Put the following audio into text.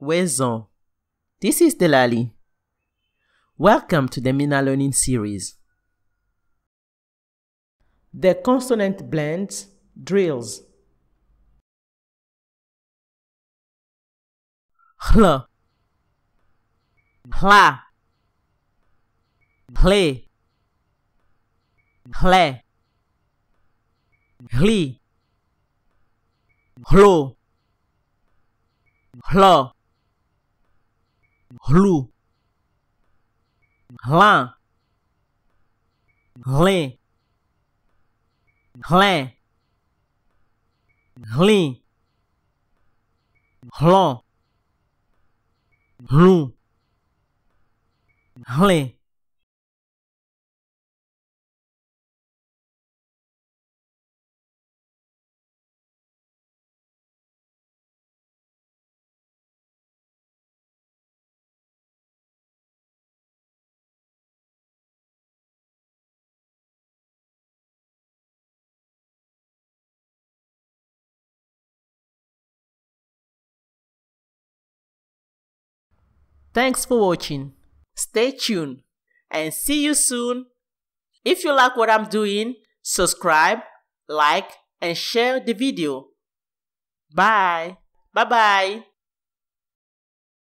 Weson, This is Delali. Welcome to the Mina Learning Series. The consonant blends drills. Hla. Hla. Hle. Hle. Hli. Hlo. Hlo hlu, hla, hli, hle, hli, hlo, hlu, hli. Thanks for watching. Stay tuned and see you soon. If you like what I'm doing, subscribe, like, and share the video. Bye. Bye-bye.